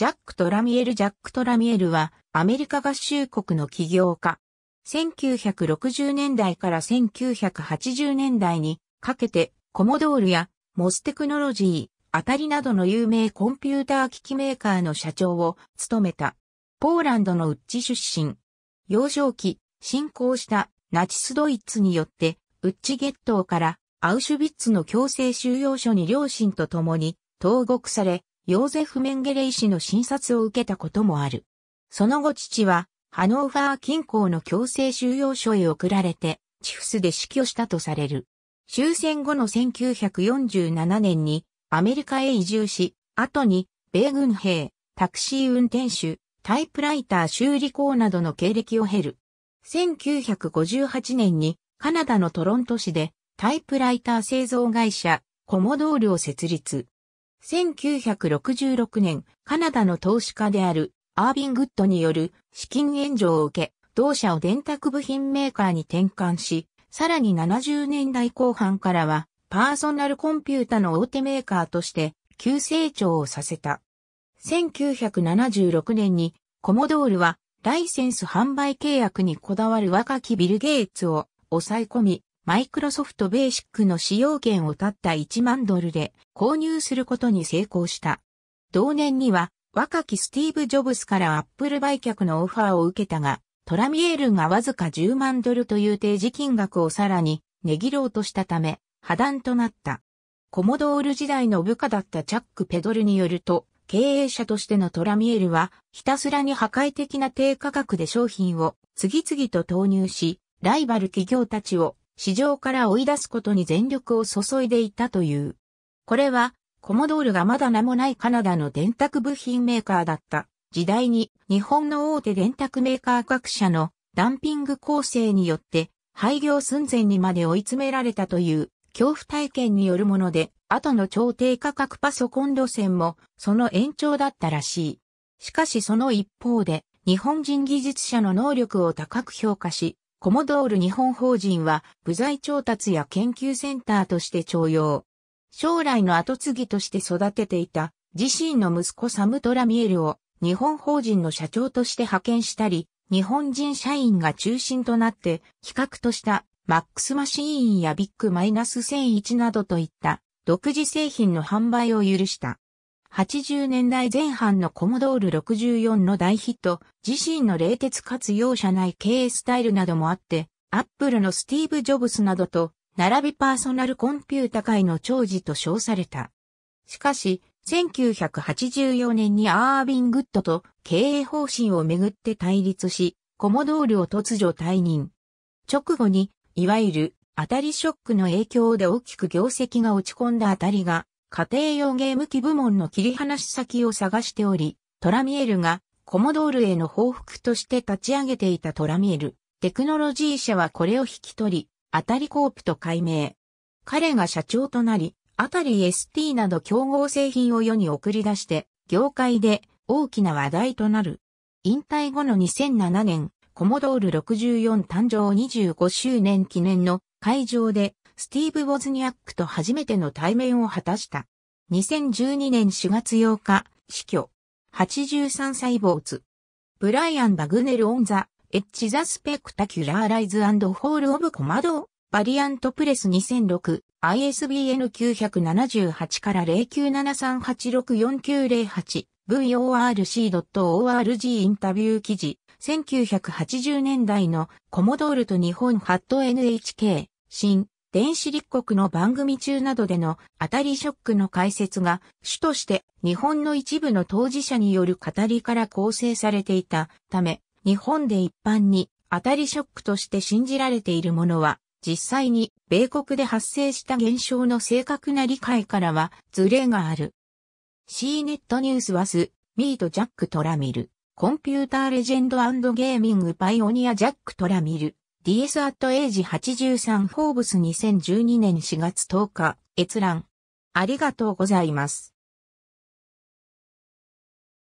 ジャック・トラミエル・ジャック・トラミエルは、アメリカ合衆国の起業家。1960年代から1980年代にかけて、コモドールやモステクノロジー、あたりなどの有名コンピューター機器メーカーの社長を務めた。ポーランドのウッチ出身。幼少期、進行したナチスドイツによって、ウッチゲットからアウシュビッツの強制収容所に両親と共に投獄され、ヨーゼフ・メンゲレイ氏の診察を受けたこともある。その後父は、ハノーファー近郊の強制収容所へ送られて、チフスで死去したとされる。終戦後の1947年にアメリカへ移住し、後に米軍兵、タクシー運転手、タイプライター修理工などの経歴を経る。1958年にカナダのトロント市でタイプライター製造会社コモドールを設立。1966年、カナダの投資家であるアービン・グッドによる資金援助を受け、同社を電卓部品メーカーに転換し、さらに70年代後半からは、パーソナルコンピュータの大手メーカーとして急成長をさせた。1976年にコモドールはライセンス販売契約にこだわる若きビル・ゲイツを抑え込み、マイクロソフトベーシックの使用権をたった1万ドルで購入することに成功した。同年には若きスティーブ・ジョブスからアップル売却のオファーを受けたが、トラミエールがわずか10万ドルという定時金額をさらに値切ろうとしたため、破談となった。コモドール時代の部下だったチャック・ペドルによると、経営者としてのトラミエルは、ひたすらに破壊的な低価格で商品を次々と投入し、ライバル企業たちを市場から追い出すことに全力を注いでいたという。これは、コモドールがまだ名もないカナダの電卓部品メーカーだった時代に日本の大手電卓メーカー各社のダンピング構成によって廃業寸前にまで追い詰められたという恐怖体験によるもので、後の超低価格パソコン路線もその延長だったらしい。しかしその一方で日本人技術者の能力を高く評価し、コモドール日本法人は部材調達や研究センターとして徴用。将来の後継ぎとして育てていた自身の息子サムトラミエルを日本法人の社長として派遣したり、日本人社員が中心となって企画としたマックスマシーンやビッグマイナス1001などといった独自製品の販売を許した。80年代前半のコモドール64の大ヒット、自身の冷徹かつ容赦ない経営スタイルなどもあって、アップルのスティーブ・ジョブスなどと、並びパーソナルコンピュータ界の長寿と称された。しかし、1984年にアービン・グッドと経営方針をめぐって対立し、コモドールを突如退任。直後に、いわゆる当たりショックの影響で大きく業績が落ち込んだ当たりが、家庭用ゲーム機部門の切り離し先を探しており、トラミエルがコモドールへの報復として立ち上げていたトラミエル。テクノロジー社はこれを引き取り、アタリコープと改名。彼が社長となり、アタリ ST など競合製品を世に送り出して、業界で大きな話題となる。引退後の2007年、コモドール64誕生25周年記念の会場でスティーブ・ウォズニャックと初めての対面を果たした。2012年4月8日、死去。83歳主。ブライアン・バグネル・オン・ザ・エッジ・ザ・スペクタキュラー・ライズ・アンド・ホール・オブ・コマドバリアント・プレス2006、ISBN 978から0973864908、vorc.org インタビュー記事、1980年代のコモドールと日本ハット NHK、新、電子立国の番組中などでの当たりショックの解説が主として日本の一部の当事者による語りから構成されていたため、日本で一般に当たりショックとして信じられているものは、実際に米国で発生した現象の正確な理解からはズレがある。C ネットニュースはス、ミート・ジャック・トラミル、コンピューターレジェンドゲーミングパイオニア・ジャック・トラミル。DS アットエイジ83フォーブス2012年4月10日、閲覧。ありがとうございます。